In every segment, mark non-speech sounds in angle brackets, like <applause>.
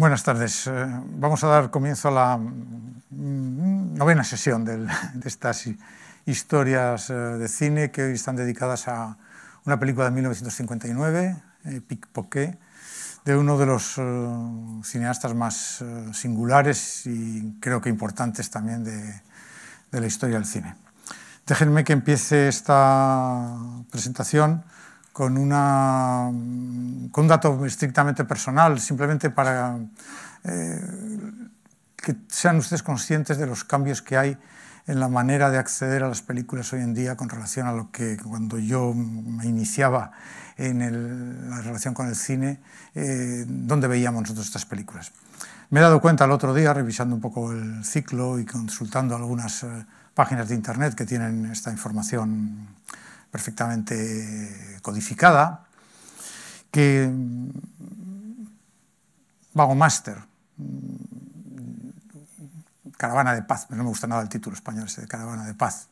Buenas tardes. Eh, vamos a dar comienzo a la mm, mm, novena sesión de estas historias eh, de cine que hoy están dedicadas a una película de 1959, eh, Pickpocket, de uno de los cineastas más singulares y creo que importantes también de, de la historia del cine. Déjenme que empiece esta presentación con, una, con un dato estrictamente personal, simplemente para eh, que sean ustedes conscientes de los cambios que hay en la manera de acceder a las películas hoy en día con relación a lo que cuando yo me iniciaba en la relación con el cine, eh, dónde veíamos nosotros estas películas. Me he dado cuenta el otro día, revisando un poco el ciclo y consultando algunas eh, páginas de Internet que tienen esta información perfectamente codificada, que Master, mm, mm, Caravana de Paz, no me gusta nada el título español ese de Caravana de Paz,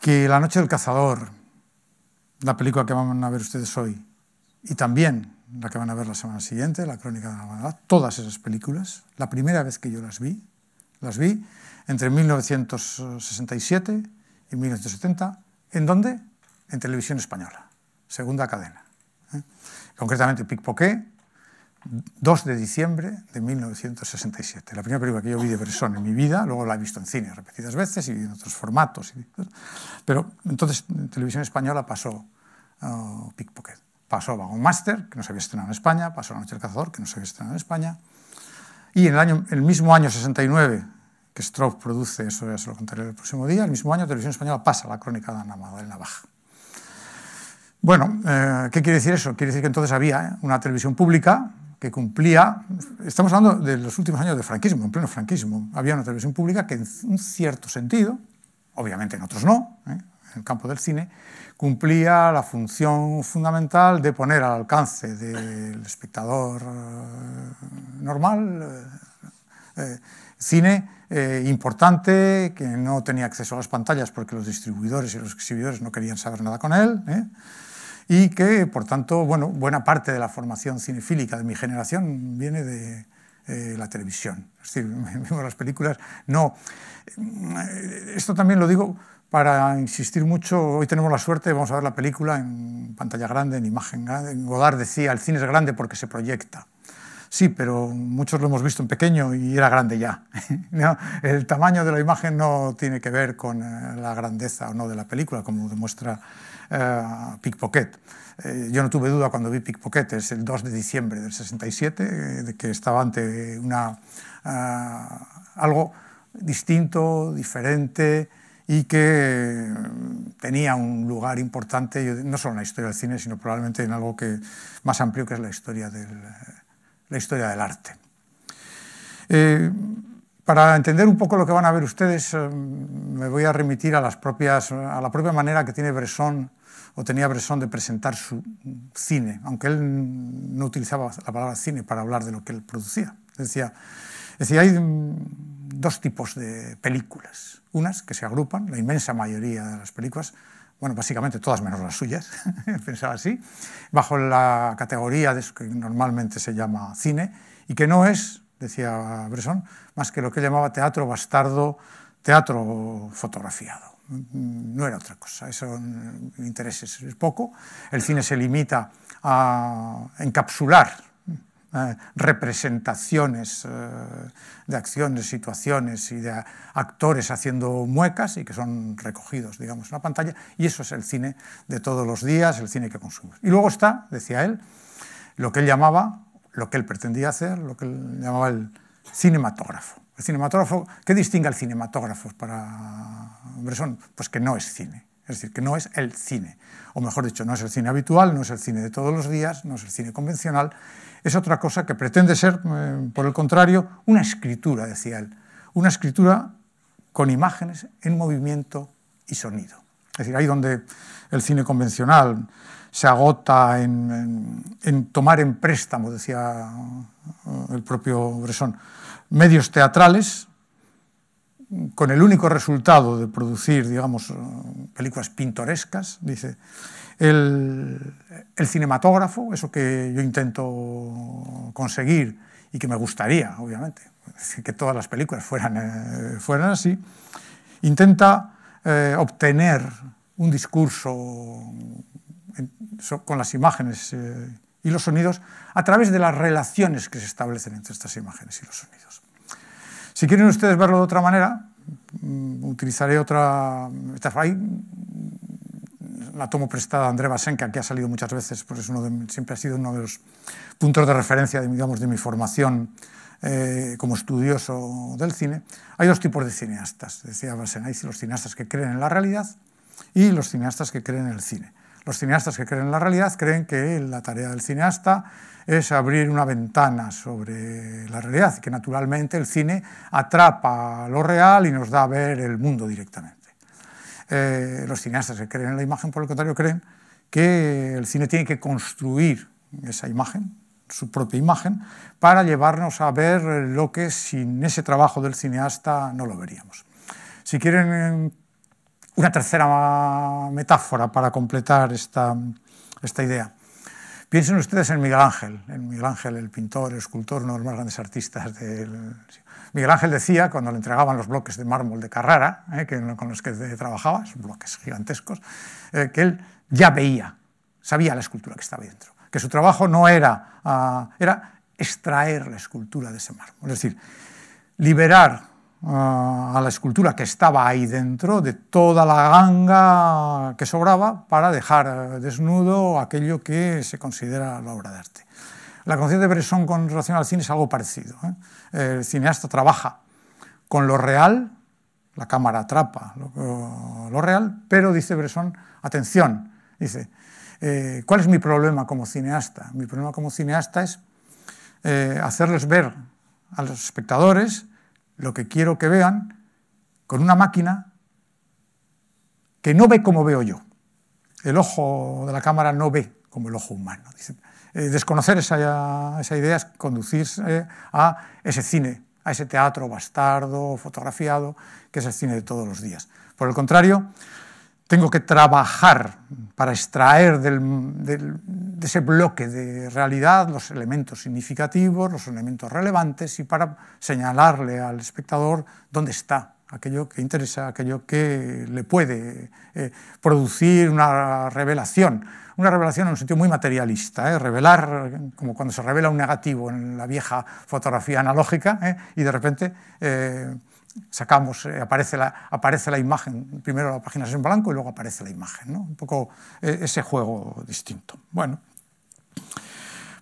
que La Noche del Cazador, la película que van a ver ustedes hoy, y también la que van a ver la semana siguiente, La Crónica de la Navidad, todas esas películas, la primera vez que yo las vi, las vi entre 1967 y 1970 ¿En dónde? En Televisión Española, segunda cadena. ¿eh? Concretamente, Pickpocket, 2 de diciembre de 1967. La primera película que yo vi de Bresson en mi vida, luego la he visto en cine repetidas veces y en otros formatos. pero entonces en Televisión Española pasó uh, oh, Pickpocket. Pasó Vagon Master, que no se había estrenado en España, pasó La Noche del Cazador, que no se había estrenado en España. Y en el, año, el mismo año 69, que Stroop produce, eso ya se lo contaré el próximo día, el mismo año Televisión Española pasa la crónica de Ana Magdalena Baja. Bueno, eh, ¿qué quiere decir eso? Quiere decir que entonces había eh, una televisión pública que cumplía, estamos hablando de los últimos años de franquismo, en pleno franquismo, había una televisión pública que en un cierto sentido, obviamente en otros no, eh, en el campo del cine, cumplía la función fundamental de poner al alcance del espectador normal cine eh, importante, que no tenía acceso a las pantallas porque los distribuidores y los exhibidores no querían saber nada con él, ¿eh? y que, por tanto, bueno, buena parte de la formación cinefílica de mi generación viene de eh, la televisión. Es decir, <laughs> las películas, no... Esto también lo digo para insistir mucho, hoy tenemos la suerte, vamos a ver la película en pantalla grande, en imagen grande. Godard decía, el cine es grande porque se proyecta. Sí, pero muchos lo hemos visto en pequeño y era grande ya. <laughs> El tamaño de la imagen no tiene que ver con eh, la grandeza o no de la película, como demuestra eh, Pickpocket. Eh, yo no tuve duda cuando vi Pickpocket, es el 2 de diciembre del 67, de que estaba ante una, algo distinto, diferente y que tenía un lugar importante, no solo en la historia del cine, sino probablemente en algo que, más amplio que es la historia del, la historia del arte. Eh, para entender un poco lo que van a ver ustedes, eh, me voy a remitir a, la propia manera que tiene Bresson o tenía Bresson de presentar su cine, aunque él no utilizaba la palabra cine para hablar de lo que él producía. Decía, decía hay mm, dos tipos de películas, unas que se agrupan, la inmensa mayoría de las películas bueno, básicamente todas menos las suyas, <laughs> pensaba así, bajo la categoría de lo que normalmente se llama cine, y que no es, decía Bresson, más que lo que llamaba teatro bastardo, teatro fotografiado. No era otra cosa, eso intereses es poco. El cine se limita a encapsular eh, representaciones eh, de acciones, situaciones y de actores haciendo muecas y que son recogidos, digamos, en la pantalla. Y eso es el cine de todos los días, el cine que consumimos. Y luego está, decía él, lo que él llamaba, lo que él pretendía hacer, lo que él llamaba el cinematógrafo. El cinematógrafo, ¿qué distingue al cinematógrafo para Bresson? Pues que no es cine, es decir, que no es el cine. O mejor dicho, no es el cine habitual, no es el cine de todos los días, no es el cine convencional, es otra cosa que pretende ser, eh, por el contrario, una escritura, decía él, una escritura con imágenes en movimiento y sonido. Es decir, ahí donde el cine convencional se agota en, tomar en préstamo, decía eh, el propio Bresson, medios teatrales con el único resultado de producir, digamos, películas pintorescas, dice, el, cinematógrafo, eso que yo intento conseguir y que me gustaría, obviamente, que todas las películas fueran, eh, fueran así, intenta eh, obtener un discurso con las imágenes eh, y los sonidos a través de las relaciones que se establecen entre estas imágenes y los sonidos. Si quieren ustedes verlo de otra manera, mm, utilizaré otra... Esta la tomo prestada de André Basenka, que ha salido muchas veces, pues es uno siempre ha sido uno de los puntos de referencia de, digamos, de mi formación eh, como estudioso del cine. Hay dos tipos de cineastas, decía Basenka, hay los cineastas que creen en la realidad y los cineastas que creen en el cine. Los cineastas que creen en la realidad creen que la tarea del cineasta es abrir una ventana sobre la realidad, que naturalmente el cine atrapa lo real y nos da a ver el mundo directamente. Eh, los cineastas que creen en la imagen, por el contrario, creen que el cine tiene que construir esa imagen, su propia imagen, para llevarnos a ver lo que sin ese trabajo del cineasta no lo veríamos. Si quieren una tercera metáfora para completar esta, esta idea. Piensen ustedes en Miguel Ángel, en Miguel Ángel, el pintor, el escultor, uno de los más grandes artistas del... Miguel Ángel decía, cuando le entregaban los bloques de mármol de Carrara, eh, con los que trabajaba, bloques gigantescos, eh, que él ya veía, sabía la escultura que estaba dentro, que su trabajo no era, ah, era extraer la escultura de ese mármol, es decir, liberar a la escultura que estaba ahí dentro, de toda la ganga que sobraba, para dejar desnudo aquello que se considera la obra de arte. La conciencia de Bresson con relación al cine es algo parecido. ¿eh? El cineasta trabaja con lo real, la cámara atrapa lo, real, pero dice Bresson, atención, dice, eh, ¿cuál es mi problema como cineasta? Mi problema como cineasta es eh, hacerles ver a los espectadores lo que quiero que vean con una máquina que no ve como veo yo. El ojo de la cámara no ve como el ojo humano. Eh, desconocer esa, idea es conducirse a ese cine, a ese teatro bastardo, fotografiado, que es el cine de todos los días. Por el contrario, tengo que trabajar para extraer de ese bloque de realidad los elementos significativos, los elementos relevantes y para señalarle al espectador dónde está aquello que interesa, aquello que le puede eh, producir una revelación. Una revelación en un sentido muy materialista, eh, revelar como cuando se revela un negativo en la vieja fotografía analógica eh, y de repente sacamos, eh, aparece, la, aparece la imagen, primero la página es en blanco y luego aparece la imagen, un poco eh, ese juego distinto. Bueno,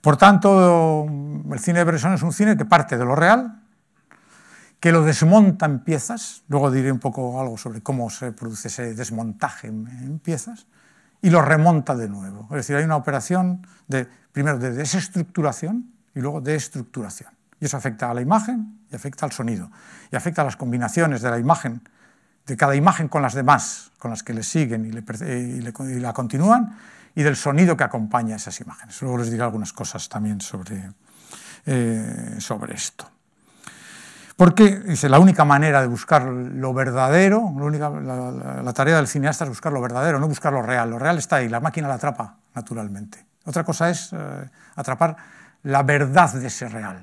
por tanto, el cine de Bresson es un cine que parte de lo real, que lo desmonta en piezas, luego diré un poco algo sobre cómo se produce ese desmontaje en, piezas, y lo remonta de nuevo. Es decir, hay una operación de, primero de desestructuración y luego de estructuración. Y eso afecta a la imagen y afecta al sonido. Y afecta a las combinaciones de la imagen, de cada imagen con las demás, con las que le siguen y, eh, la continúan, y del sonido que acompaña a esas imágenes. Luego les diré algunas cosas también sobre, eh, sobre esto. Porque, es la única manera de buscar lo verdadero, la, tarea del cineasta es buscar lo verdadero, no buscar lo real. Lo real está ahí, la máquina la atrapa, naturalmente. Otra cosa es eh, atrapar la verdad de ese real.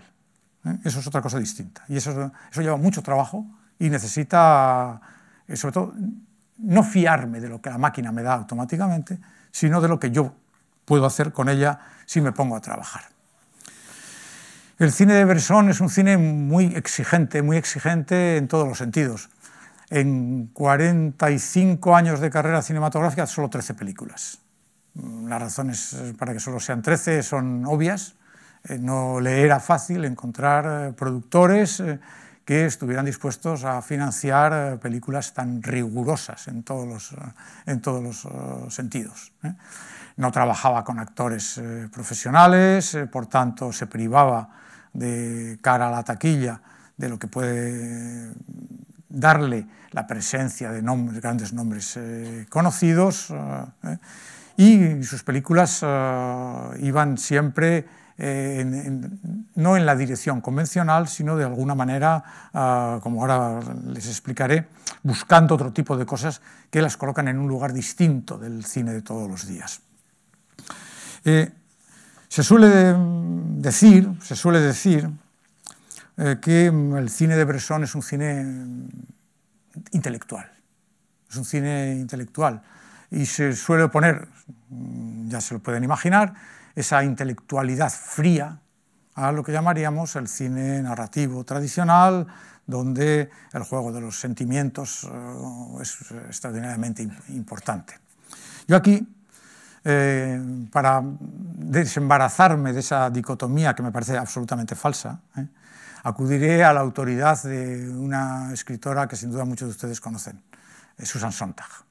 ¿eh? Eso es otra cosa distinta. Y eso, eso lleva mucho trabajo y necesita, eh, sobre todo, no fiarme de lo que la máquina me da automáticamente, sino de lo que yo puedo hacer con ella si me pongo a trabajar. El cine de Bresson es un cine muy exigente, muy exigente en todos los sentidos. En 45 años de carrera cinematográfica, solo 13 películas. Mm, las razones para que solo sean 13 son obvias, eh, no le era fácil encontrar eh, productores eh, que estuvieran dispuestos a financiar películas tan rigurosas en todos los, sentidos. No trabajaba con actores profesionales, por tanto se privaba de cara a la taquilla de lo que puede darle la presencia de grandes nombres conocidos y sus películas iban siempre eh, no en la dirección convencional, sino de alguna manera, ah, como ahora les explicaré, buscando otro tipo de cosas que las colocan en un lugar distinto del cine de todos los días. Eh, se suele decir, se suele decir eh, que mm, el cine de Bresson es un cine intelectual, es un cine intelectual, y se suele poner, mm, ya se lo pueden imaginar, esa intelectualidad fría a lo que llamaríamos el cine narrativo tradicional, donde el juego de los sentimientos eh, es extraordinariamente importante. Yo aquí, eh, para desembarazarme de esa dicotomía que me parece absolutamente falsa, eh, acudiré a la autoridad de una escritora que sin duda muchos de ustedes conocen, Susan Sontag.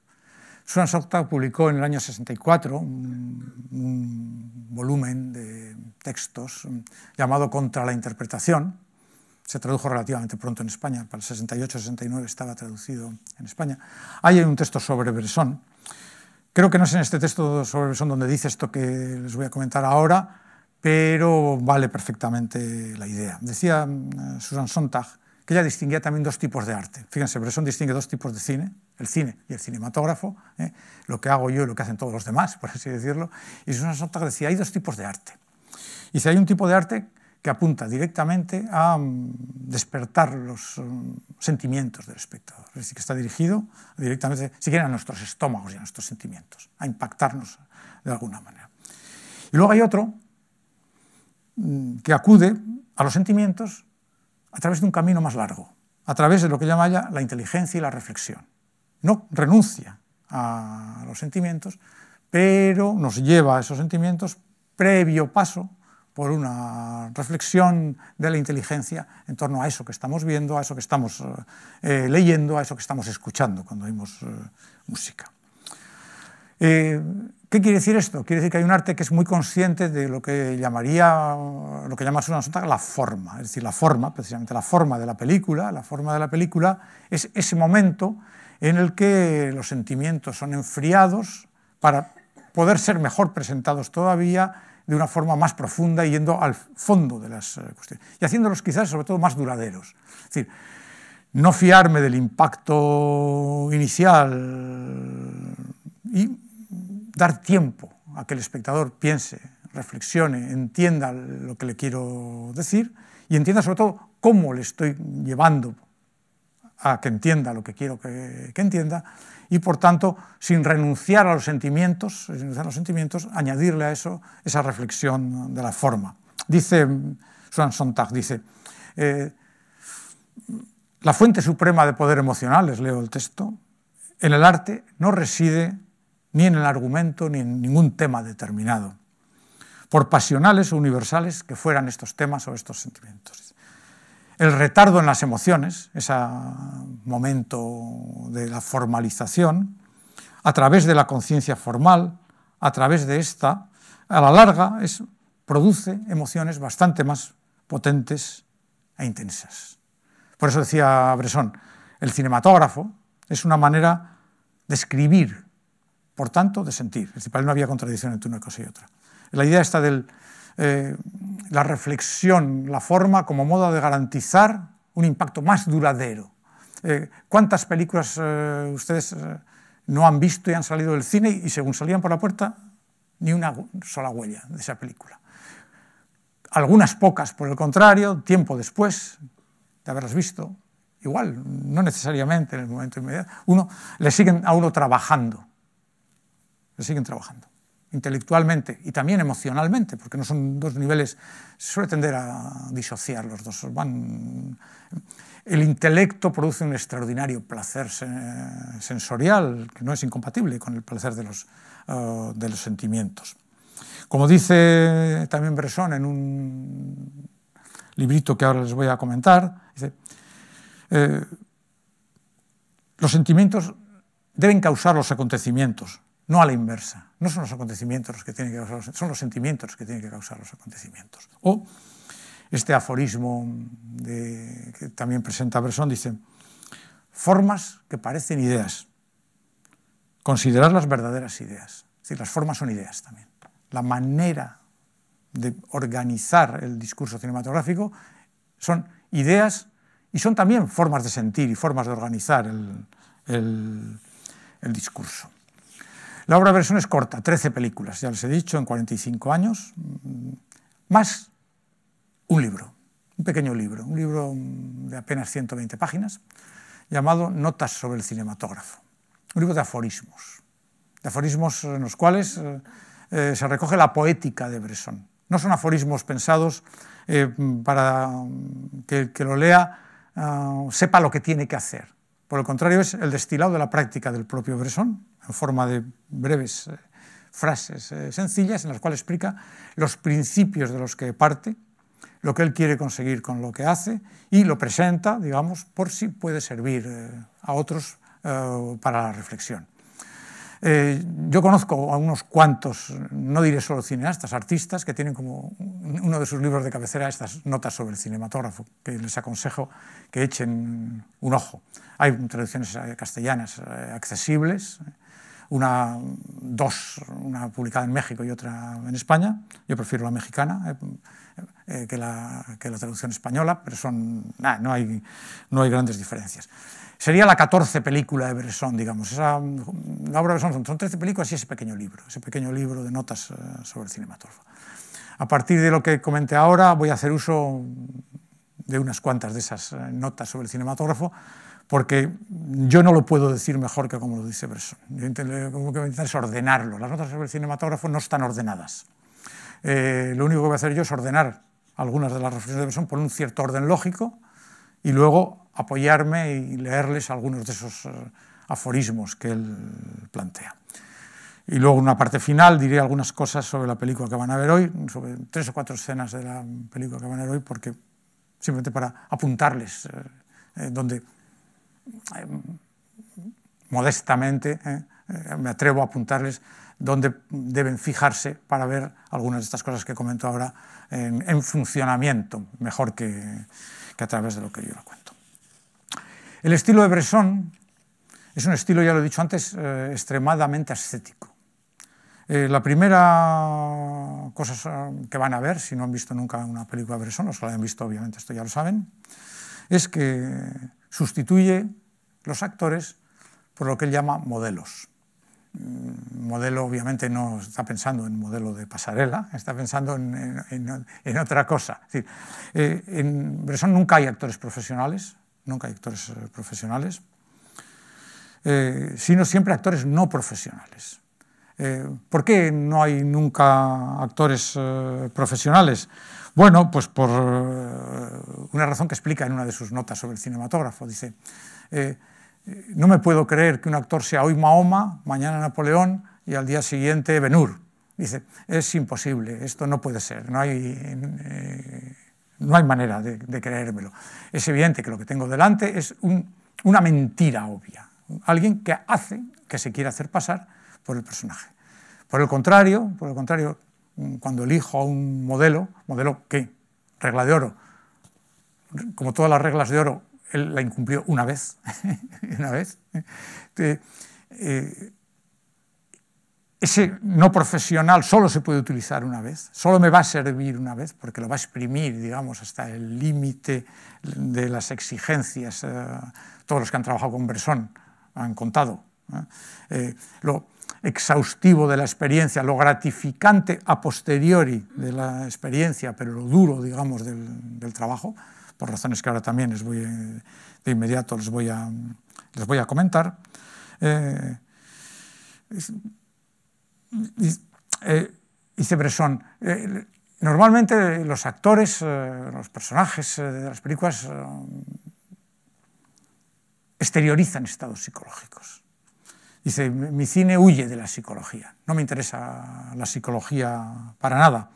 Susan Sontag publicó en el año 64 un, volumen de textos um, llamado Contra la interpretación. Se tradujo relativamente pronto en España, para el 68-69 estaba traducido en España. Ahí hay un texto sobre Bresson. Creo que no es en este texto sobre Bresson donde dice esto que les voy a comentar ahora, pero vale perfectamente la idea. Decía eh, Susan Sontag que ella distinguía también dos tipos de arte. Fíjense, Bresson distingue dos tipos de cine, el cine y el cinematógrafo, ¿eh? lo que hago yo y lo que hacen todos los demás, por así decirlo. Y es Susan que decía, hay dos tipos de arte. Y si hay un tipo de arte que apunta directamente a mm, despertar los mm, sentimientos del espectador. Es decir, que está dirigido directamente, siquiera a nuestros estómagos y a nuestros sentimientos, a impactarnos de alguna manera. Y luego hay otro mm, que acude a los sentimientos a través de un camino más largo, a través de lo que llama ya la inteligencia y la reflexión no renuncia a los sentimientos, pero nos lleva a esos sentimientos previo paso por una reflexión de la inteligencia en torno a eso que estamos viendo, a eso que estamos eh, eh, leyendo, a eso que estamos escuchando cuando oímos eh, música. ¿Qué quiere decir esto? Quiere decir que hay un arte que es muy consciente de lo que llamaría, lo que llamas una la forma, es decir, la forma, precisamente la forma de la película, la forma de la película es ese momento en el que los sentimientos son enfriados para poder ser mejor presentados todavía de una forma más profunda y yendo al fondo de las eh, cuestiones y haciéndolos quizás sobre todo más duraderos. Es decir, no fiarme del impacto inicial y dar tiempo a que el espectador piense, reflexione, entienda lo que le quiero decir y entienda sobre todo cómo le estoy llevando a que entienda lo que quiero que, entienda y por tanto sin renunciar a los sentimientos, sin los sentimientos, añadirle a eso esa reflexión de la forma. Dice mm, Sontag, dice, eh, la fuente suprema de poder emocional, les leo el texto, en el arte no reside ni en el argumento ni en ningún tema determinado, por pasionales o universales que fueran estos temas o estos sentimientos el retardo en las emociones, ese momento de la formalización, a través de la conciencia formal, a través de esta, a la larga produce emociones bastante más potentes e intensas. Por eso decía Bresson, el cinematógrafo es una manera de escribir, por tanto, de sentir. Es decir, para él no había contradicción entre una cosa y otra. La idea está del eh, la reflexión, la forma como modo de garantizar un impacto más duradero. Eh, ¿Cuántas películas eh, ustedes no han visto y han salido del cine y según salían por la puerta, ni una sola huella de esa película? Algunas pocas, por el contrario, tiempo después de haberlas visto, igual, no necesariamente en el momento inmediato, uno, le siguen a uno trabajando, le siguen trabajando intelectualmente y también emocionalmente, porque no son dos niveles, se suele tender a disociar los dos. el intelecto produce un extraordinario placer sensorial que no es incompatible con el placer eh, de los, sentimientos. Como dice también Bresson en un librito que ahora les voy a comentar, eh, los sentimientos deben causar los acontecimientos, no a la inversa. No son los acontecimientos los que tienen que causar, son los sentimientos los que tienen que causar los acontecimientos. O este aforismo que también presenta Bresson, dice, formas que parecen ideas, considerar las verdaderas ideas. Es decir, las formas son ideas también. La manera de organizar el discurso cinematográfico son ideas y son también formas de sentir y formas de organizar el discurso. La obra Bresson es corta, 13 películas, ya les he dicho, en 45 años, mm, más un libro, un pequeño libro, un libro mm, de apenas 120 páginas, llamado Notas sobre el cinematógrafo, un libro de aforismos, de aforismos en los cuales eh, eh, se recoge la poética de Bresson. No son aforismos pensados eh, para mm, que el que lo lea ah, sepa lo que tiene que hacer, por el contrario, es el destilado de la práctica del propio Bresson, en forma de breves eh, frases eh, sencillas en las cuales explica los principios de los que parte, lo que él quiere conseguir con lo que hace y lo presenta, digamos, por si puede servir eh, a otros para la reflexión. Eh, yo conozco a unos cuantos, no diré solo cineastas, artistas, que tienen como uno de sus libros de cabecera estas notas sobre el cinematógrafo, que les aconsejo que echen un ojo. Hay traducciones eh, castellanas eh, accesibles, una, dos, una publicada en México y otra en España. Yo prefiero la mexicana que, la, traducción española, pero son, no, hay, no hay grandes diferencias sería la 14 película de Bresson, digamos. Esa, mm, la obra de Bresson son 13 películas y ese pequeño libro, ese pequeño libro de notas eh, sobre el cinematógrafo. A partir de lo que comenté ahora, voy a hacer uso de unas cuantas de esas eh, notas sobre el cinematógrafo, porque yo no lo puedo decir mejor que como lo dice Bresson. Yo que voy eh, que intentar es ordenarlo. Las notas sobre el cinematógrafo no están ordenadas. lo único que voy a hacer yo es ordenar algunas de las reflexiones de Bresson por un cierto orden lógico, y luego apoyarme y leerles algunos de esos eh, aforismos que él plantea. Y luego en una parte final diré algunas cosas sobre la película que van a ver hoy, sobre tres o cuatro escenas de la película que van a ver hoy, porque simplemente para apuntarles eh, eh, donde modestamente me atrevo a apuntarles dónde deben fijarse para ver algunas de estas cosas que comento ahora en funcionamiento, mejor que a través de lo que yo le cuento. El estilo de Bresson es un estilo, ya lo he dicho antes, eh, extremadamente ascético. Eh, la primera cosa eh, que van a ver, si no han visto nunca una película de Bresson, o si la han visto obviamente, esto ya lo saben, es que sustituye los actores por lo que él llama modelos. Mm, modelo obviamente no está pensando en modelo de pasarela, está pensando en, otra cosa. Eh, en Bresson nunca hay actores profesionales, nunca hay actores eh, profesionales, eh, sino siempre actores no profesionales. ¿Por qué no hay nunca actores profesionales? Bueno, pues por una razón que explica en una de sus notas sobre el cinematógrafo. Dice, no me puedo creer que un actor sea hoy Mahoma, mañana Napoleón y al día siguiente Benur. Dice, es imposible, esto no puede ser, no hay, eh, no hay manera de, creérmelo. Es evidente que lo que tengo delante es una mentira obvia, alguien que hace, que se quiere hacer pasar por el personaje. Por el contrario, por el contrario mm, cuando elijo a un modelo, modelo que, regla de oro, como todas las reglas de oro, él la incumplió una vez, <laughs> una vez. Eh, ese no profesional solo se puede utilizar una vez, solo me va a servir una vez, porque lo va a exprimir, digamos, hasta el límite de las exigencias. Eh, todos los que han trabajado con Bersón han contado. Eh, lo exhaustivo de la experiencia, lo gratificante a posteriori de la experiencia, pero lo duro, digamos, del trabajo por razones que ahora también voy, eh, de inmediato les voy a, comentar. dice eh, eh, Bresson, normalmente los actores, los personajes de las películas exteriorizan estados psicológicos. Dice, mi cine huye de la psicología, no me interesa la psicología para nada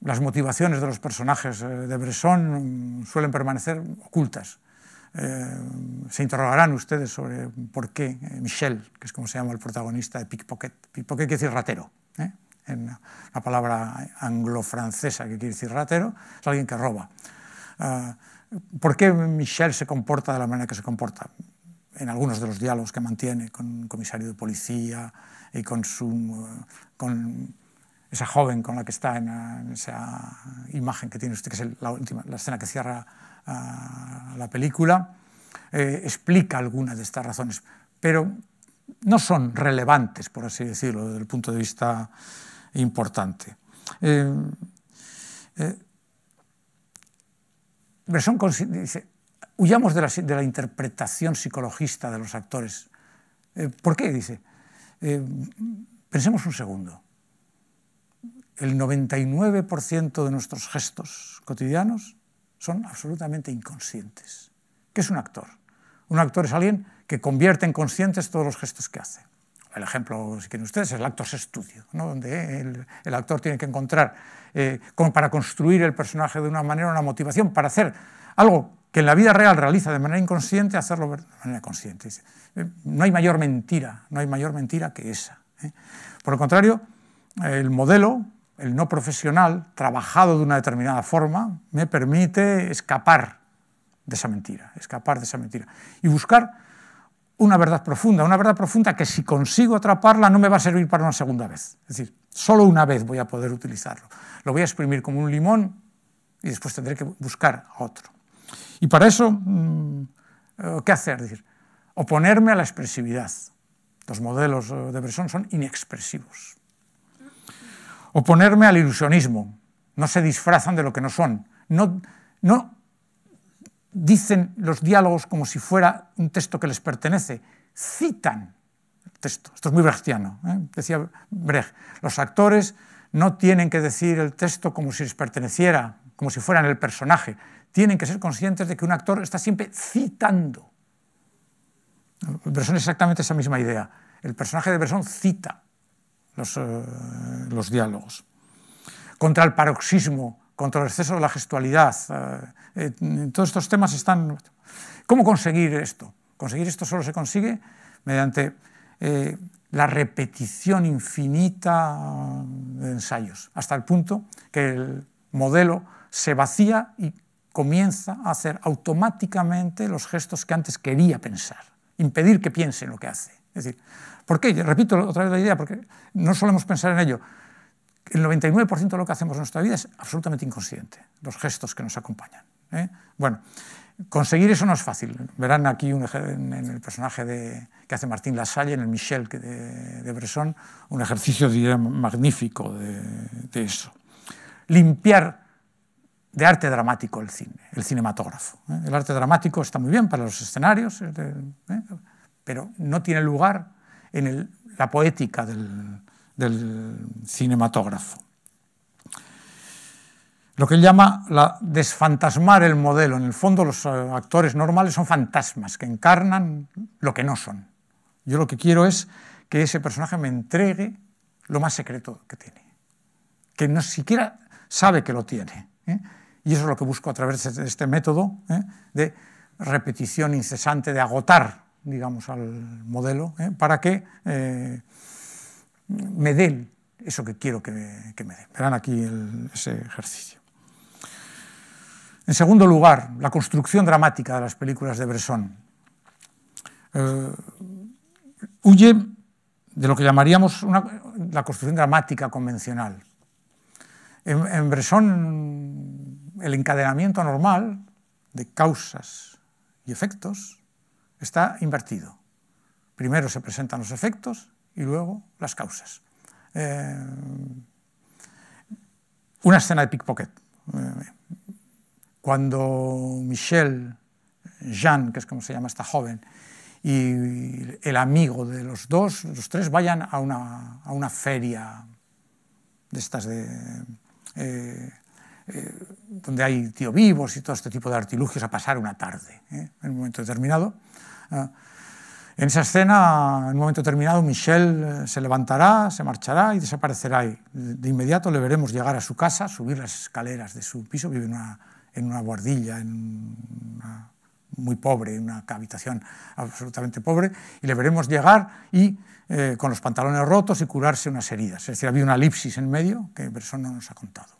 las motivaciones de los personajes eh, de Bresson suelen permanecer ocultas. Eh, se interrogarán ustedes sobre por qué eh, Michel, que es como se llama el protagonista de Pickpocket, Pickpocket quiere decir ratero, en la palabra anglo-francesa que quiere decir ratero, es alguien que roba. Ah, ¿Por qué Michel se comporta de la manera que se comporta? En algunos de los diálogos que mantiene con comisario de policía y con su esa joven con la que está en, esa imagen que tiene usted, que es la, última, la escena que cierra ah, la película, eh, explica algunas de estas razones, pero no son relevantes, por así decirlo, desde el punto de vista importante. Eh, eh dice, huyamos de la, interpretación psicologista de los actores. Eh, ¿Por qué? Dice, pensemos un segundo el 99% de nuestros gestos cotidianos son absolutamente inconscientes. ¿Qué es un actor? Un actor es alguien que convierte en conscientes todos los gestos que hace. El ejemplo, si quieren ustedes, es el de estudio, ¿no? donde el, actor tiene que encontrar, eh, para construir el personaje de una manera, una motivación para hacer algo que en la vida real realiza de manera inconsciente, hacerlo de manera consciente. Eh, no hay mayor mentira, no hay mayor mentira que esa. ¿eh? Por el contrario, el modelo el no profesional, trabajado de una determinada forma, me permite escapar de esa mentira, escapar de esa mentira y buscar una verdad profunda, una verdad profunda que si consigo atraparla no me va a servir para una segunda vez. Es decir, solo una vez voy a poder utilizarlo. Lo voy a exprimir como un limón y después tendré que buscar otro. Y para eso, mm, eh, ¿qué hacer? oponerme a la expresividad. Los modelos eh, de Bresson son inexpresivos. Oponerme al ilusionismo. No se disfrazan de lo que no son. No, dicen los diálogos como si fuera un texto que les pertenece. Citan el texto. Esto es muy brechtiano. ¿eh? Decía Brecht, los actores no tienen que decir el texto como si les perteneciera, como si fueran el personaje. Tienen que ser conscientes de que un actor está siempre citando. Bresson es exactamente esa misma idea. El personaje de Bresson cita. Eh, los, diálogos. Contra el paroxismo, contra el exceso de la gestualidad, eh, eh, todos estos temas están... ¿Cómo conseguir esto? Conseguir esto solo se consigue mediante la repetición infinita de ensayos, hasta el punto que el modelo se vacía y comienza a hacer automáticamente los gestos que antes quería pensar, impedir que piense en lo que hace. Es decir, ¿por qué? Repito otra vez la idea, porque no solemos pensar en ello. El 99% de lo que hacemos en nuestra vida es absolutamente inconsciente, los gestos que nos acompañan. ¿eh? Bueno, conseguir eso no es fácil. Verán aquí un, en, el personaje de, que hace Martín Lasalle, en el Michel de, de Bresson, un ejercicio magnífico de, de eso. Limpiar de arte dramático el cine, el cinematógrafo. ¿eh? El arte dramático está muy bien para los escenarios, ¿eh? pero no tiene lugar en la poética del, cinematógrafo. Lo que él llama desfantasmar el modelo. En el fondo los eh, actores normales son fantasmas que encarnan lo que no son. Yo lo que quiero es que ese personaje me entregue lo más secreto que tiene, que no siquiera sabe que lo tiene. ¿eh? Y eso es lo que busco a través de este método ¿eh? de repetición incesante, de agotar digamos, al modelo, ¿eh? para que eh, me den eso que quiero que me, den. Verán aquí ese ejercicio. En segundo lugar, la construcción dramática de las películas de Bresson. Eh, huye de lo que llamaríamos la construcción dramática convencional. En, en Bresson, el encadenamiento normal de causas y efectos está invertido. Primero se presentan los efectos y luego las causas. Eh, una escena de pickpocket. Eh, cuando Michel, Jean, que es como se llama esta joven, y el amigo de los dos, los tres vayan a una, feria de estas eh, donde hay tío vivos y todo este tipo de artilugios a pasar una tarde. En un momento determinado, ¿eh? En esa escena, en un momento terminado Michel eh, se levantará, se marchará y desaparecerá. Y de inmediato le veremos llegar a su casa, subir las escaleras de su piso, vive en una, en una guardilla, en una, muy pobre, en una habitación absolutamente pobre, y le veremos llegar y eh, con los pantalones rotos y curarse unas heridas. Es decir, había una elipsis en medio que persona no nos ha contado.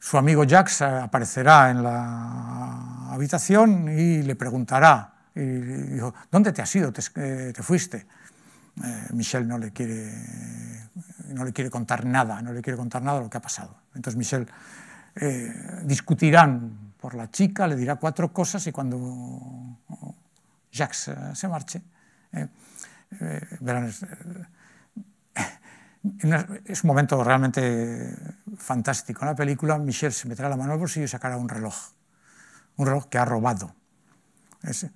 Su amigo Jax aparecerá en la habitación y le preguntará y dijo, ¿dónde te has ido? Eh, ¿Te, fuiste? Eh, Michel no le, quiere, no le quiere contar nada, no le quiere contar nada de lo que ha pasado. Entonces Michel eh, discutirán por la chica, le dirá cuatro cosas y cuando Jacques eh, se marche, eh, verán, es, un momento realmente fantástico. En la película Michel se meterá la mano al bolsillo y sacará un reloj, un reloj que ha robado es,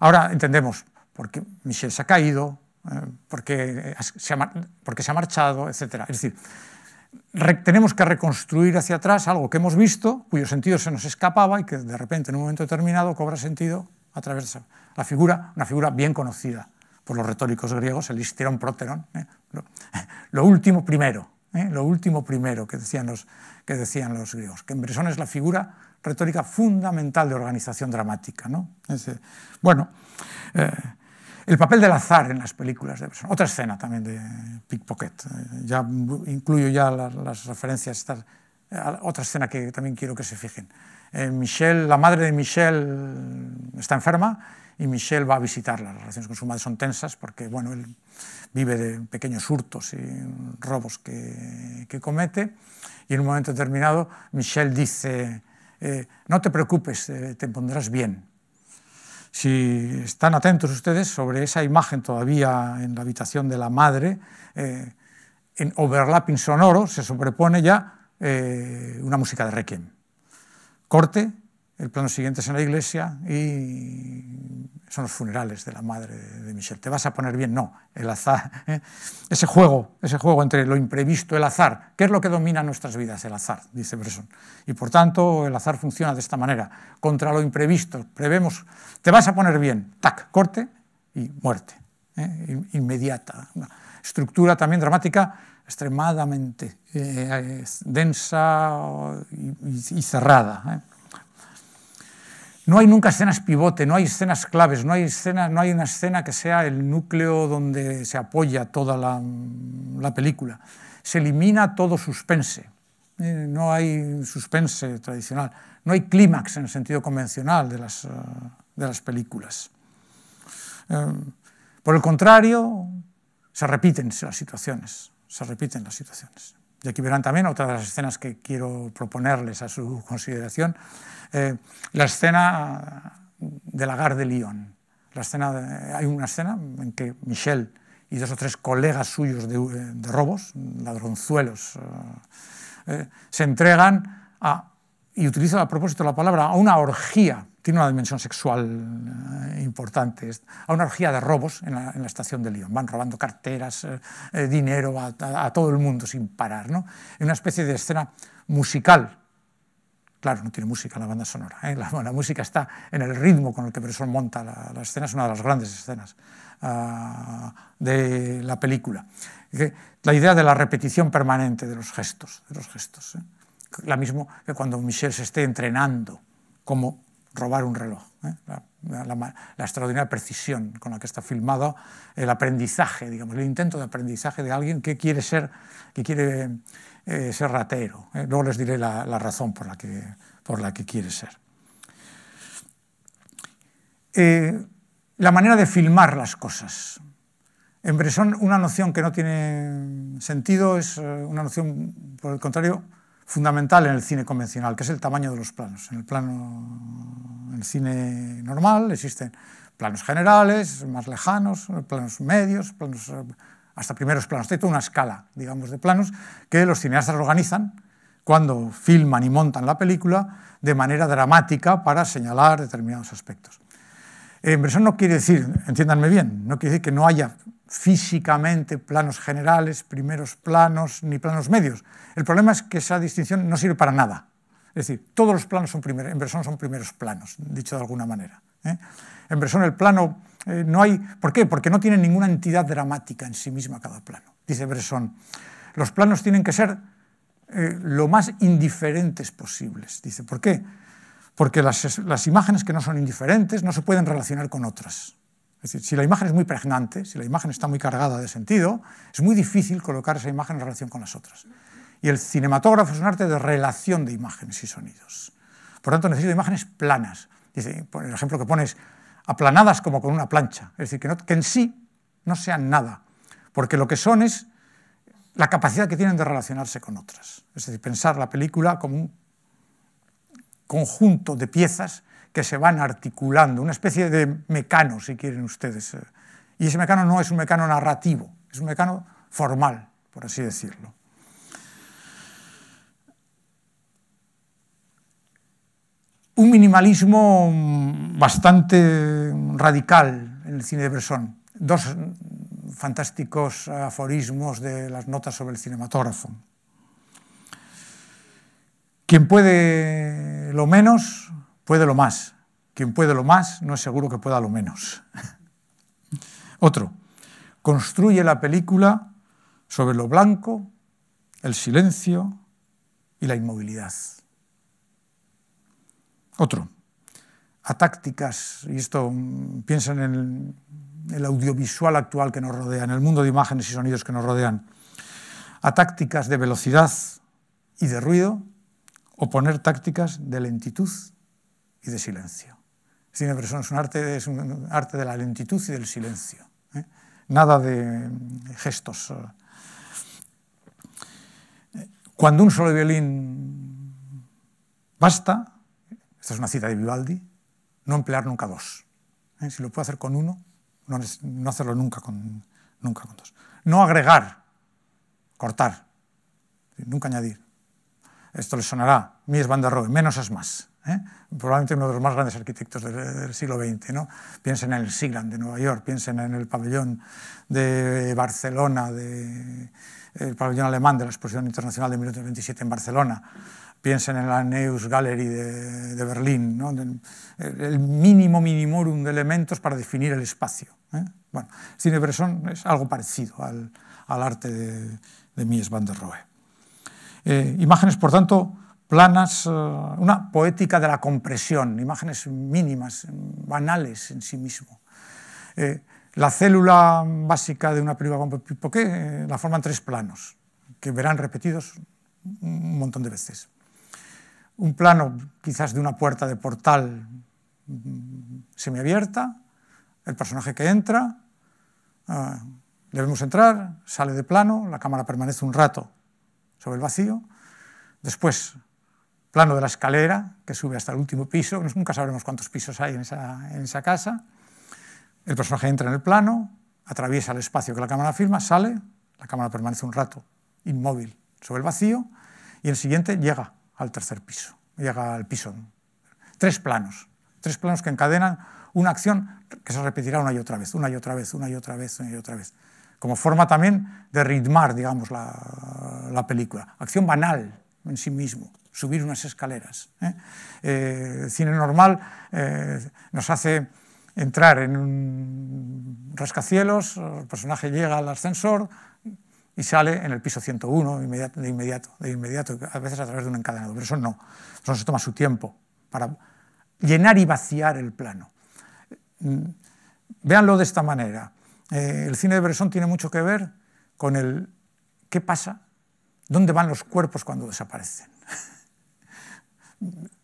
ahora entendemos por qué Michel se ha caído, eh, por qué se ha, porque se ha marchado, etc. Es decir, tenemos que reconstruir hacia atrás algo que hemos visto, cuyo sentido se nos escapaba y que de repente en un momento determinado cobra sentido a través de la figura, una figura bien conocida por los retóricos griegos, el histerón proterón, ¿eh? <laughs> lo, último primero, ¿eh? lo último primero que decían los, que decían los griegos, que en bresón es la figura retórica fundamental de organización dramática. ¿no? bueno, eh, el papel del azar en las películas de Otra escena también de Pickpocket. Eh, ya incluyo ya las, referencias. Estas, eh, otra escena que también quiero que se fijen. la madre de Michelle está enferma y Michelle va a visitarla. Las relaciones con su madre son tensas porque bueno, él vive de pequeños hurtos y robos que, que comete. Y en un momento determinado Michelle dice, eh, no te preocupes, eh, te pondrás bien. Si están atentos ustedes sobre esa imagen todavía en la habitación de la madre, eh, en overlapping sonoro se sobrepone ya una música de requiem. Corte, el plano siguiente es en la iglesia y son los funerales de la madre de Michel. ¿Te vas a poner bien? No, el azar. ¿eh? Ese juego, ese juego entre lo imprevisto, el azar. ¿Qué es lo que domina nuestras vidas? El azar, dice Bresson. Y por tanto, el azar funciona de esta manera. Contra lo imprevisto, prevemos, te vas a poner bien, tac, corte y muerte. ¿eh? Inmediata. Una estructura también dramática extremadamente eh, densa y cerrada. No hay nunca escenas pivote, no hay escenas claves, no hay, no hay una escena que sea el núcleo donde se apoya toda la, película. Se elimina todo suspense, eh, no hay suspense tradicional, no hay clímax en el sentido convencional de las, eh, películas. Eh, por el contrario, se repiten las situaciones, se repiten las situaciones. Y aquí verán también otra de las escenas que quiero proponerles a su consideración, eh, la escena de la de Lyon. La escena hay una escena en que Michel y dos o tres colegas suyos de, robos, ladronzuelos, eh, eh, se entregan a, y utilizo a propósito la palabra, a una orgía tiene una dimensión sexual eh, importante. Hay una orgía de robos en la, estación de Lyon. Van robando carteras, eh, eh, dinero a, todo el mundo sin parar. ¿no? En una especie de escena musical. Claro, no tiene música la banda sonora. La, música está en el ritmo con el que Bresson monta la, escena. Es una de las grandes escenas ah, de la película. La idea de la repetición permanente de los gestos. De los gestos La misma que cuando Michel se esté entrenando como robar un reloj. ¿eh? La, extraordinaria precisión con la que está filmado el aprendizaje, digamos, el intento de aprendizaje de alguien que quiere ser, que quiere, eh, ser ratero. ¿eh? Luego les diré la, razón por la que, por la que quiere ser. la manera de filmar las cosas. En Bresson, una noción que no tiene sentido es una noción, por el contrario, fundamental en el cine convencional, que es el tamaño de los planos. En el plano, en cine normal existen planos generales, más lejanos, planos medios, planos eh, hasta primeros planos. Hay toda una escala, digamos, de planos que los cineastas organizan cuando filman y montan la película de manera dramática para señalar determinados aspectos. Eh, eso no quiere decir, entiéndanme bien, no quiere decir que no haya físicamente planos generales, primeros planos, ni planos medios. El problema es que esa distinción no sirve para nada. Es decir, todos los planos son en Bresson son primeros planos, dicho de alguna manera. ¿eh? En Bresson el plano eh, no hay... ¿Por qué? Porque no tiene ninguna entidad dramática en sí misma cada plano. Dice Bresson, los planos tienen que ser eh, lo más indiferentes posibles. Dice, ¿por qué? Porque las imágenes que no son indiferentes no se pueden relacionar con otras. Es decir, si la imagen es muy pregnante, si la imagen está muy cargada de sentido, es muy difícil colocar esa imagen en relación con las otras. Y el cinematógrafo es un arte de relación de imágenes y sonidos. Por lo tanto, necesito imágenes planas. por el ejemplo que pones, aplanadas como con una plancha. Es decir, que en sí no sean nada. Porque lo que son es la capacidad que tienen de relacionarse con otras. Es decir, pensar la película como un conjunto de piezas que se van articulando, una especie de mecano, si quieren ustedes. Y ese mecano no es un mecano narrativo, es un mecano formal, por así decirlo. Un minimalismo bastante radical en el cine de Bresson. Dos fantásticos aforismos de las notas sobre el cinematógrafo. Quien puede lo menos, puede lo más. Quien puede lo más no es seguro que pueda lo menos. <laughs> Otro, construye la película sobre lo blanco, el silencio y la inmovilidad. Otro, a tácticas, y esto mm, piensa en el, audiovisual actual que nos rodea, en el mundo de imágenes y sonidos que nos rodean, a tácticas de velocidad y de ruido, o poner tácticas de lentitud y de silencio. El persona es un arte, es arte de la lentitud y del silencio. ¿eh? Nada de mm, gestos. Cuando un solo violín basta, esta es una cita de Vivaldi, no emplear nunca dos. ¿eh? Si lo puedo hacer con uno, no, hacerlo nunca con, nunca dos. No agregar, cortar, nunca añadir. Esto le sonará, mi es Van der menos es más. ¿eh? probablemente uno de los más grandes arquitectos del, siglo XX. Piensen en el Sigland de Nueva York, piensen en el pabellón de Barcelona, el pabellón alemán de la Exposición Internacional de 1927 en Barcelona, piensen en la Neus Gallery de, Berlín, el mínimo minimorum de elementos para definir el espacio. ¿eh? cine Bresson es algo parecido al, arte de, Mies van der Rohe. Eh, imágenes, por tanto, planas, eh, una poética de la compresión, imágenes mínimas, banales en sí mismo. Eh, la célula básica de una película con qué eh, la forman tres planos, que verán repetidos un montón de veces. Un plano quizás de una puerta de portal mm, semiabierta, el personaje que entra, debemos ah, entrar, sale de plano, la cámara permanece un rato sobre el vacío, después plano de la escalera que sube hasta el último piso, nunca sabremos cuántos pisos hay en esa, casa. El personaje entra en el plano, atraviesa el espacio que la cámara firma, sale, la cámara permanece un rato inmóvil sobre el vacío y el siguiente llega al tercer piso, llega al piso. Tres planos, tres planos que encadenan una acción que se repetirá una y otra vez, una y otra vez, una y otra vez, una y otra vez, como forma también de ritmar, digamos, la, la película. Acción banal en sí mismo, subir unas escaleras. el ¿eh? Eh, cine normal eh, nos hace entrar en un rascacielos, el personaje llega al ascensor y sale en el piso 101 de inmediato, de inmediato, a veces a través de un encadenado, pero eso no, eso se toma su tiempo para llenar y vaciar el plano. Véanlo de esta manera. el cine de Bresson tiene mucho que ver con el qué pasa, dónde van los cuerpos cuando desaparecen.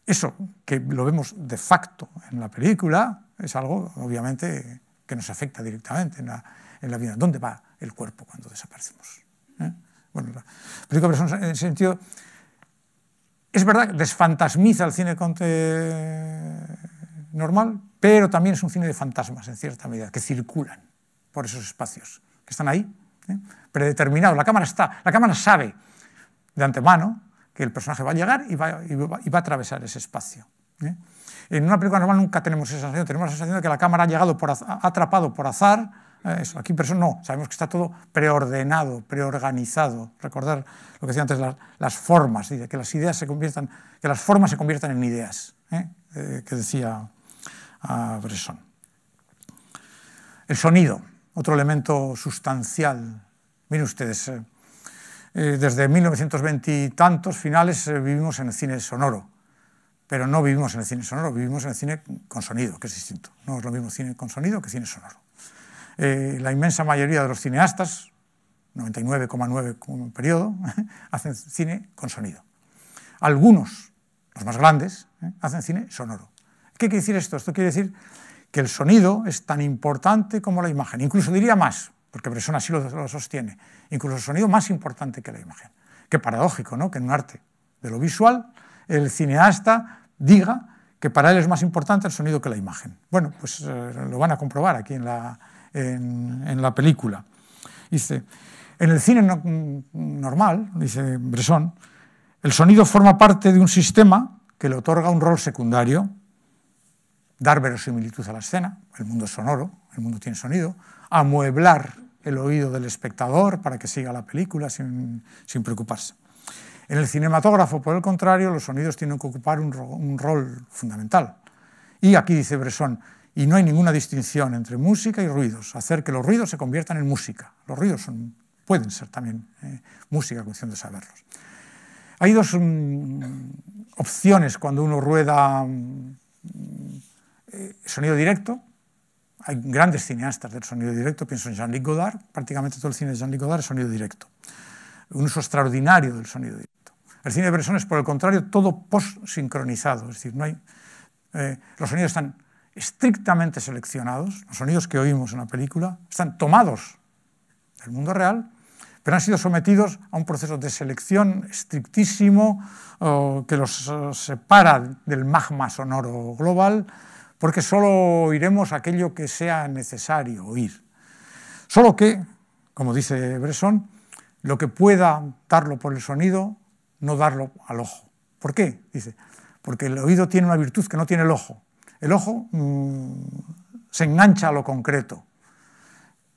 Eso que lo vemos de facto en la película es algo, obviamente, que nos afecta directamente en la, en la vida. ¿Dónde va el cuerpo cuando desaparecemos? ¿Eh? Bueno, en ese sentido... Es verdad, desfantasmiza el cine normal, pero también es un cine de fantasmas, en cierta medida, que circulan por esos espacios, que están ahí, ¿eh? predeterminados. La cámara está, la cámara sabe de antemano que el personaje va a llegar y va, a atravesar ese espacio. ¿eh? En una película normal nunca tenemos esa sensación, tenemos la sensación de que la cámara ha llegado por atrapado por azar. Eh, eso. Aquí pero no, sabemos que está todo preordenado, preorganizado. Recordar lo que decía antes, las, formas, que las ideas se conviertan, que las formas se conviertan en ideas, ¿eh? que decía ah, Bresson. El sonido, otro elemento sustancial. Miren ustedes, eh, desde 1920 y tantos finales eh, vivimos en el cine sonoro, pero no vivimos en el cine sonoro, vivimos en el cine con sonido, que es distinto. No es lo mismo cine con sonido que cine sonoro. Eh, la inmensa mayoría de los cineastas, 99,9 un periodo, <laughs> hacen cine con sonido. Algunos, los más grandes, hacen cine sonoro. ¿Qué quiere decir esto? Esto quiere decir que el sonido es tan importante como la imagen, incluso diría más, porque Bresson así lo, sostiene, incluso el sonido más importante que la imagen. Qué paradójico, ¿no? Que en un arte de lo visual el cineasta diga que para él es más importante el sonido que la imagen. Bueno, pues eh, lo van a comprobar aquí en la, en, la película. Dice, en el cine normal, dice Bresson, el sonido forma parte de un sistema que le otorga un rol secundario, dar verosimilitud a la escena, el mundo sonoro, el mundo tiene sonido, amueblar el oído del espectador para que siga la película sin, preocuparse. En el cinematógrafo, por el contrario, los sonidos tienen que ocupar un, rol fundamental. Y aquí dice Bresson, y no hay ninguna distinción entre música y ruidos, hacer que los ruidos se conviertan en música. Los ruidos pueden ser también eh, música a cuestión de saberlos. Hay dos mm, opciones cuando uno rueda mm, eh, sonido directo, hay grandes cineastas del sonido directo, pienso en Jean-Luc Godard, prácticamente todo el cine de Jean-Luc Godard es sonido directo, un uso extraordinario del sonido directo. El cine de Bresson es, por el contrario, todo post-sincronizado, es decir, no hay, eh, los sonidos están estrictamente seleccionados, los sonidos que oímos en la película están tomados del mundo real, pero han sido sometidos a un proceso de selección estrictísimo oh, que los oh, separa del magma sonoro global, porque solo oiremos aquello que sea necesario oír. Solo que, como dice Bresson, lo que pueda darlo por el sonido, no darlo al ojo. ¿Por qué? Dice, porque el oído tiene una virtud que no tiene el ojo. El ojo mm, se engancha a lo concreto.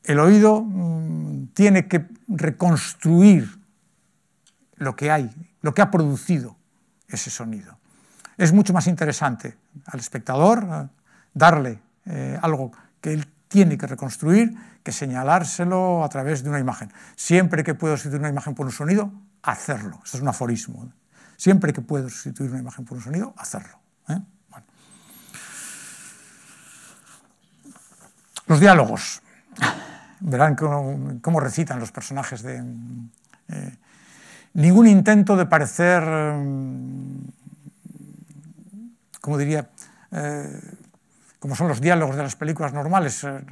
El oído mm, tiene que reconstruir lo que hay, lo que ha producido ese sonido es mucho más interesante al espectador eh, darle eh, algo que él tiene que reconstruir que señalárselo a través de una imagen. Siempre que puedo sustituir una imagen por un sonido, hacerlo. Eso es un aforismo. ¿eh? Siempre que puedo sustituir una imagen por un sonido, hacerlo. Los diálogos. Verán cómo, recitan los personajes de... ningún intento de parecer mm, como diría, eh, como son los diálogos de las películas normales, eh,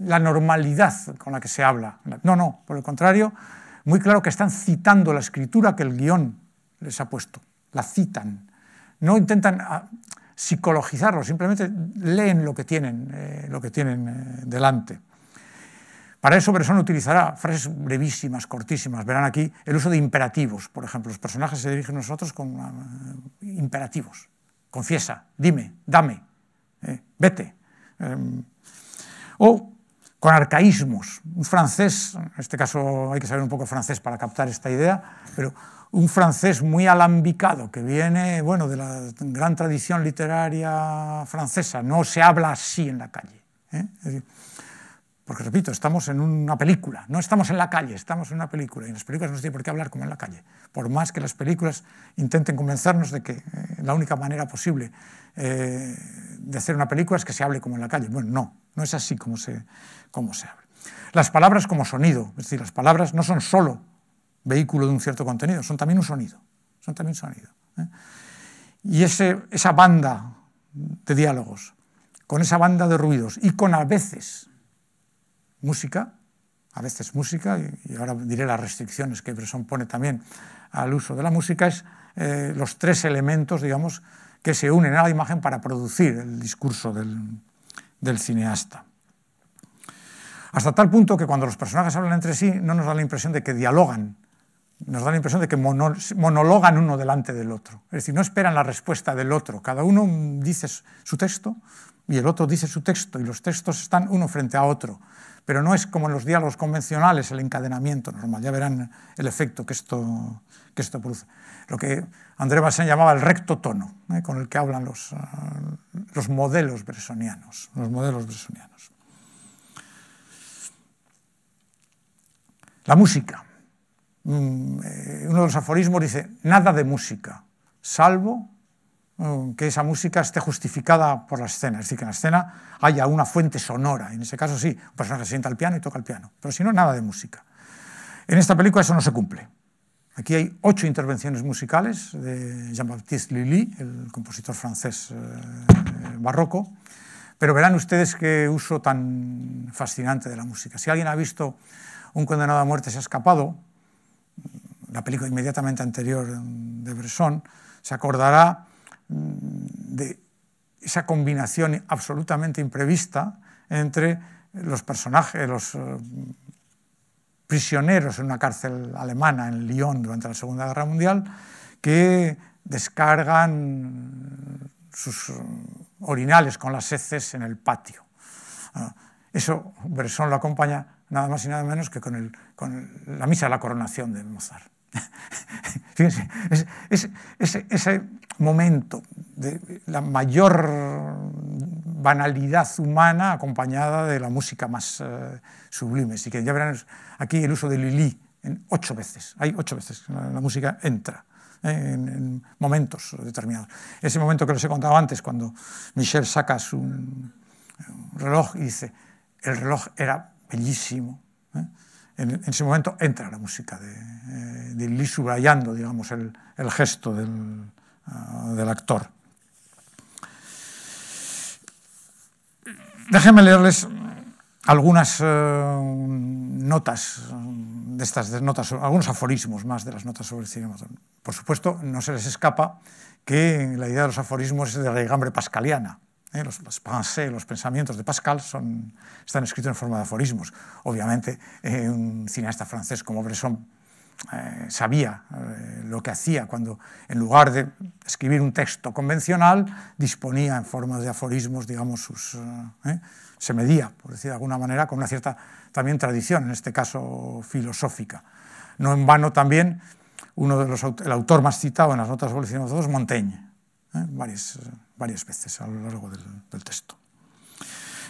la normalidad con la que se habla. No, no, por el contrario, muy claro que están citando la escritura que el guión les ha puesto, la citan. No intentan ah, psicologizarlo, simplemente leen lo que tienen, eh, lo que tienen delante. Para eso Bresson utilizará frases brevísimas, cortísimas. Verán aquí el uso de imperativos, por ejemplo. Los personajes se dirigen a nosotros con ah, imperativos confiesa, dime, dame, eh, vete. Em, o con arcaísmos. Un francés, en este caso hay que saber un poco francés para captar esta idea, pero un francés muy alambicado que viene bueno, de la gran tradición literaria francesa. No se habla así en la calle. ¿eh? Porque repito, estamos en una película, no estamos en la calle, estamos en una película. Y en las películas no se tiene por qué hablar como en la calle. Por más que las películas intenten convencernos de que eh, la única manera posible eh, de hacer una película es que se hable como en la calle. Bueno, no, no es así como se, como se habla. Las palabras como sonido, es decir, las palabras no son solo vehículo de un cierto contenido, son también un sonido. Son también sonido. ¿eh? Y esa banda de diálogos, con esa banda de ruidos y con a veces música, a veces música, y ahora diré las restricciones que Bresson pone también al uso de la música, es eh, los tres elementos, digamos, que se unen a la imagen para producir el discurso del, del cineasta. Hasta tal punto que cuando los personajes hablan entre sí no nos da la impresión de que dialogan, nos da la impresión de que monologan uno delante del otro. Es decir, no esperan la respuesta del otro. Cada uno dice su texto y el otro dice su texto y los textos están uno frente a otro pero no es como en los diálogos convencionales el encadenamiento normal. Ya verán el efecto que esto, que esto produce. Lo que André Bassin llamaba el recto tono, ¿eh? con el que hablan los, ah, los modelos bresonianos. Los modelos bresonianos. La música. Mm, eh, uno de los aforismos dice, nada de música, salvo Mm, que esa música esté justificada por la escena, es decir, que en la escena haya una fuente sonora. En ese caso sí, un personaje se sienta al piano y toca el piano, pero si no, nada de música. En esta película eso no se cumple. Aquí hay ocho intervenciones musicales de Jean-Baptiste Lully, el compositor francés eh, barroco, pero verán ustedes qué uso tan fascinante de la música. Si alguien ha visto Un condenado a muerte se ha escapado, la película inmediatamente anterior de Bresson, se acordará Mm, de esa combinación absolutamente imprevista entre los personajes, los eh, prisioneros en una cárcel alemana en Lyon durante la Segunda Guerra Mundial, que descargan sus eh, orinales con las heces en el patio. Ah, eso Bresson lo acompaña nada más y nada menos que con, el, con la misa de la coronación de Mozart. <laughs> Fíjense, ese, ese momento de la mayor banalidad humana acompañada de la música más eh, sublime. Así que ya verán aquí el uso de Lili en ocho veces. Hay ocho veces la, la música entra eh, en, momentos determinados. Ese momento que les he contado antes, cuando Michel saca su eh, reloj y dice, el reloj era bellísimo. En, ese momento entra la música de, de Lili subrayando digamos, el gesto del, Ah, del actor. Déjenme leerles algunas eh, notas mm, de estas notas, algunos aforismos más de las notas sobre el cine. Por supuesto, no se les escapa que la idea de los aforismos es de regambre pascaliana. ¿eh? Los, los, pensamientos de Pascal son, están escritos en forma de aforismos. Obviamente, eh, un cineasta francés como Bresson eh, sabía eh, lo que hacía cuando, en lugar de escribir un texto convencional, disponía en forma de aforismos, digamos, sus, eh, se medía, por decir de alguna manera, con una cierta también tradición, en este caso filosófica. No en vano también, uno de los, el autor más citado en las notas evolucionadas de todos, Montaigne, varias, veces a lo largo del, del texto.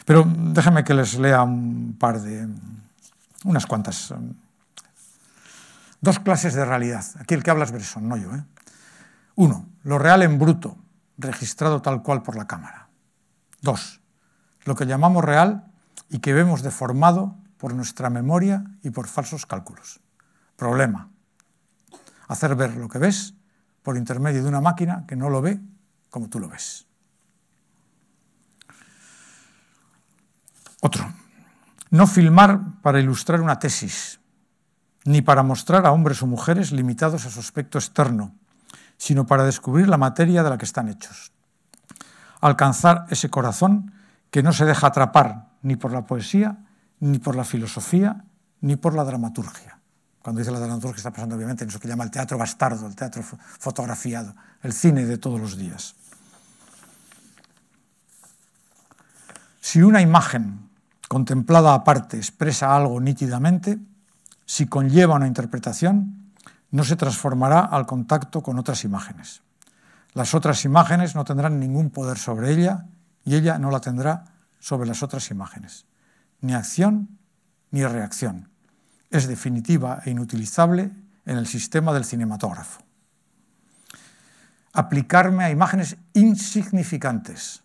Pero déjenme que les lea un par de, unas cuantas dos clases de realidad. Aquí el que habla es Bresson, no yo. ¿eh? Uno, lo real en bruto, registrado tal cual por la cámara. Dos, lo que llamamos real y que vemos deformado por nuestra memoria y por falsos cálculos. Problema. Hacer ver lo que ves por intermedio de una máquina que no lo ve como tú lo ves. Otro. No filmar para ilustrar una tesis, ni para mostrar a hombres o mujeres limitados a su aspecto externo, sino para descubrir la materia de la que están hechos. Alcanzar ese corazón que no se deja atrapar ni por la poesía, ni por la filosofía, ni por la dramaturgia. Cuando dice la dramaturgia está pasando obviamente en eso que llama el teatro bastardo, el teatro fotografiado, el cine de todos los días. Si una imagen contemplada aparte expresa algo nítidamente, si conlleva una interpretación, no se transformará al contacto con otras imágenes. Las otras imágenes no tendrán ningún poder sobre ella y ella no la tendrá sobre las otras imágenes. Ni acción ni reacción. Es definitiva e inutilizable en el sistema del cinematógrafo. Aplicarme a imágenes insignificantes,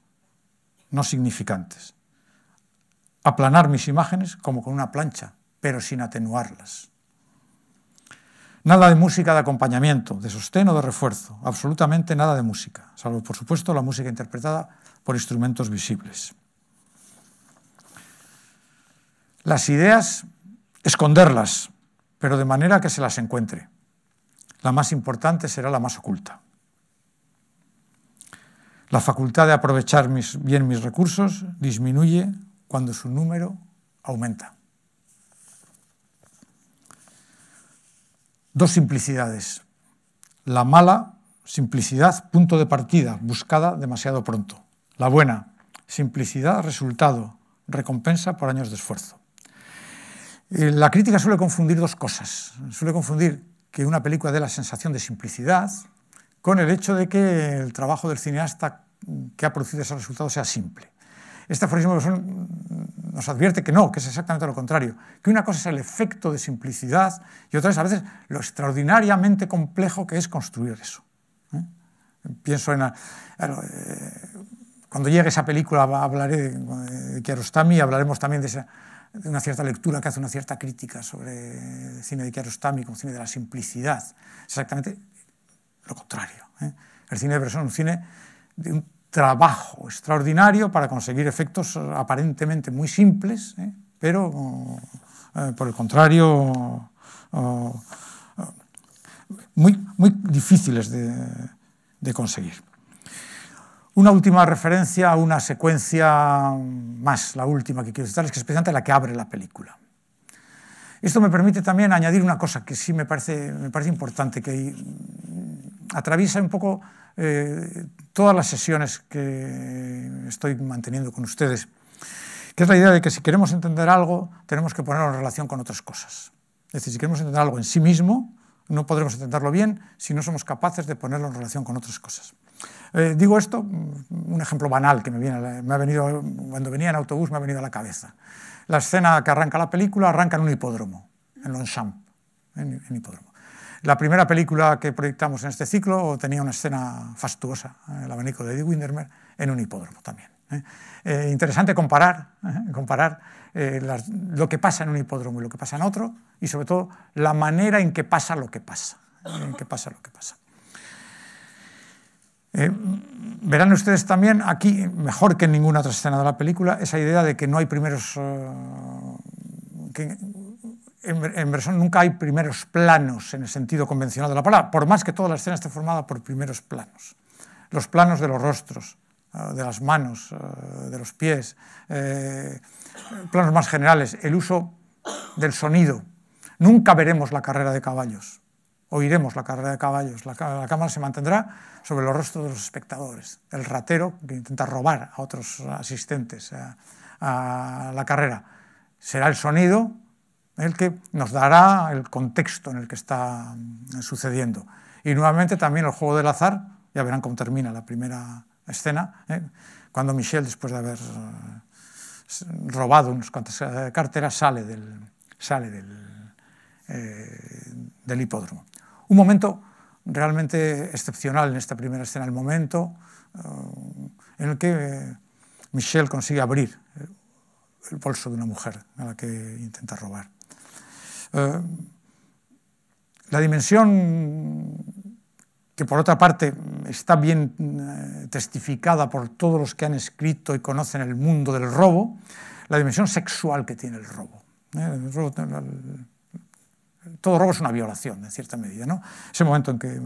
no significantes. Aplanar mis imágenes como con una plancha, pero sin atenuarlas. Nada de música de acompañamiento, de sostén o de refuerzo, absolutamente nada de música, salvo por supuesto la música interpretada por instrumentos visibles. Las ideas, esconderlas, pero de manera que se las encuentre. La más importante será la más oculta. La facultad de aprovechar bien mis recursos disminuye cuando su número aumenta. dos simplicidades. La mala, simplicidad, punto de partida, buscada demasiado pronto. La buena, simplicidad, resultado, recompensa por años de esfuerzo. Eh, la crítica suele confundir dos cosas. Suele confundir que una película dé la sensación de simplicidad con el hecho de que el trabajo del cineasta que ha producido ese resultado sea simple. Este aforismo nos advierte que no, que es exactamente lo contrario, que una cosa es el efecto de simplicidad y otra es a veces lo extraordinariamente complejo que es construir eso. ¿eh? Pienso en... Ah, eh, cuando llegue esa película hablaré de Kiarostami y hablaremos también de, una cierta lectura que hace una cierta crítica sobre el cine de Kiarostami como cine de la simplicidad. Es exactamente lo contrario. ¿eh? El cine de Bresson es un cine de un trabajo extraordinario para conseguir efectos aparentemente muy simples, ¿eh? pero eh, por el contrario eh, muy, muy difíciles de, conseguir. Una última referencia a una secuencia más, la última que quiero citar, es que es precisamente la que abre la película. Esto me permite también añadir una cosa que sí me parece, me parece importante, que atraviesa un poco eh, todas las sesiones que estoy manteniendo con ustedes, que es la idea de que si queremos entender algo, tenemos que ponerlo en relación con otras cosas. Es decir, si queremos entender algo en sí mismo, no podremos entenderlo bien si no somos capaces de ponerlo en relación con otras cosas. Eh, digo esto, mm, un ejemplo banal que me, viene, me ha venido, cuando venía en autobús me ha venido a la cabeza. La escena que arranca la película arranca en un hipódromo, en Longchamp, en, en hipódromo. La primera película que proyectamos en este ciclo tenía una escena fastuosa, eh, el abanico de Eddie Windermere, en un hipódromo también. ¿eh? Eh, interesante comparar, comparar lo que pasa en un hipódromo y lo que pasa en otro, y sobre todo la manera en que pasa lo que pasa. En pasa lo que pasa. verán ustedes también aquí, mejor que en ninguna otra escena de la película, esa idea de que no hay primeros en, versión nunca hay primeros planos en el sentido convencional de la palabra, por más que toda la escena esté formada por primeros planos. Los planos de los rostros, ah, de las manos, ah, de los pies, eh, planos más generales, el uso del sonido. Nunca veremos la carrera de caballos, oiremos la carrera de caballos. La, cámara se mantendrá sobre los rostros de los espectadores. El ratero que intenta robar a otros asistentes eh, a la carrera. Será el sonido el que nos dará el contexto en el que está mm, sucediendo. Y nuevamente también el juego del azar, ya verán cómo termina la primera escena, ¿eh? cuando Michel, después de haber eh, robado unas cuantas eh, carteras, sale del, hipódromo. Un momento realmente excepcional en esta primera escena, el momento en el que Michel consigue abrir el bolso de una mujer a la que intenta robar. Eh, la dimensión que por otra parte está bien eh, testificada por todos los que han escrito y conocen el mundo del robo, la dimensión sexual que tiene el robo. ¿eh? todo robo es una violación, en cierta medida. ¿no? Ese momento en que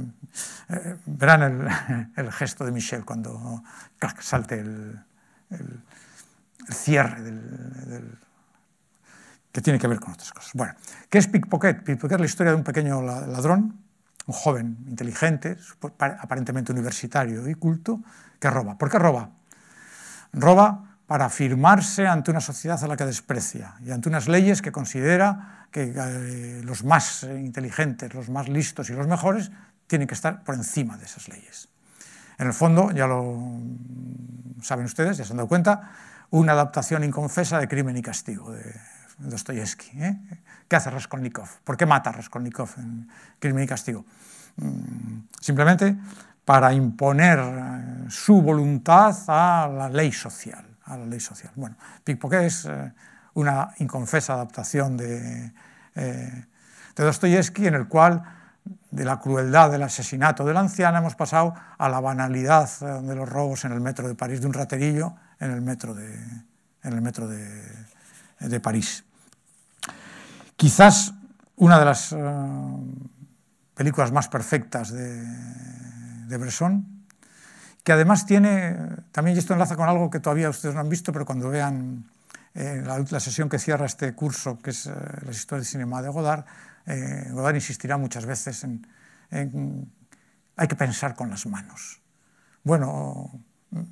verán <laughs> el, gesto de Michel cuando salte el, cierre del que tiene que ver con otras cosas. Bueno, ¿qué es Pickpocket? Pickpocket es la historia de un pequeño ladrón, un joven inteligente, aparentemente universitario y culto, que roba. ¿Por qué roba? Roba para afirmarse ante una sociedad a la que desprecia y ante unas leyes que considera que eh, los más inteligentes, los más listos y los mejores tienen que estar por encima de esas leyes. En el fondo, ya lo mm, saben ustedes, ya se han dado cuenta, una adaptación inconfesa de Crimen y Castigo, de Dostoyevsky. ¿eh? ¿Qué hace Raskolnikov? ¿Por qué mata a Raskolnikov en Crimen y Castigo? Mm, simplemente para imponer eh, su voluntad a la ley social. A la ley social. Bueno, porque es eh, una inconfesa adaptación de, de Dostoyevsky en el cual de la crueldad del asesinato de la anciana hemos pasado a la banalidad de los robos en el metro de París, de un raterillo en el metro de, en el metro de, de París. Quizás una de las eh, películas más perfectas de, de Bresson, que además tiene, también esto enlaza con algo que todavía ustedes no han visto, pero cuando vean eh, la, última sesión que cierra este curso, que es eh, la historia del cinema de Godard, Godard insistirá muchas veces en, en, hay que pensar con las manos. Bueno, en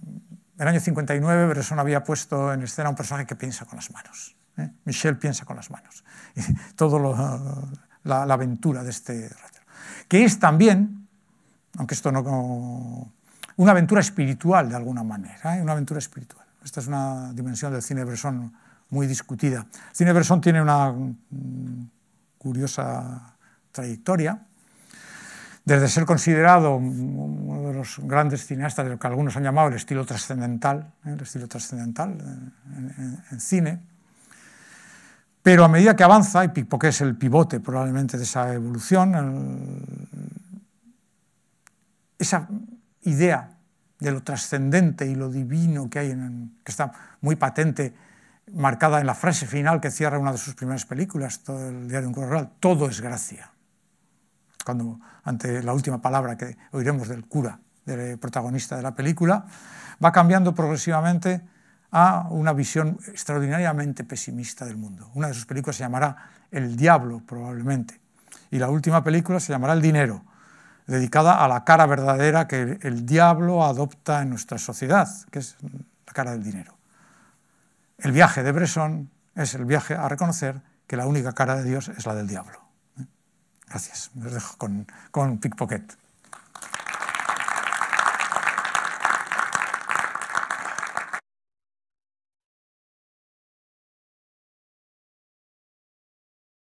el año 59 Bresson había puesto en escena un personaje que piensa con las manos. ¿eh? Michel piensa con las manos. <laughs> Toda la, la, aventura de este Que es también, aunque esto no, una aventura espiritual de alguna manera, ¿eh? una aventura espiritual. Esta es una dimensión del cine Bresson muy discutida. El cine Bresson tiene una mm, curiosa trayectoria. Desde ser considerado mm, uno de los grandes cineastas de lo que algunos han llamado el estilo trascendental, ¿eh? el estilo trascendental en cine, pero a medida que avanza, y porque es el pivote probablemente de esa evolución, esa idea de lo trascendente y lo divino que hay, que está muy patente, marcada en la frase final que cierra una de sus primeras películas, todo el diario de un corral, todo es gracia. Cuando, ante la última palabra que oiremos del cura, del protagonista de la película, va cambiando progresivamente a una visión extraordinariamente pesimista del mundo. Una de sus películas se llamará El Diablo, probablemente. Y la última película se llamará El Dinero, dedicada a la cara verdadera que el diablo adopta en nuestra sociedad, que es la cara del dinero. El viaje de Bresson es el viaje a reconocer que la única cara de Dios es la del diablo. ¿Eh? Gracias. Les dejo con, con Pickpocket.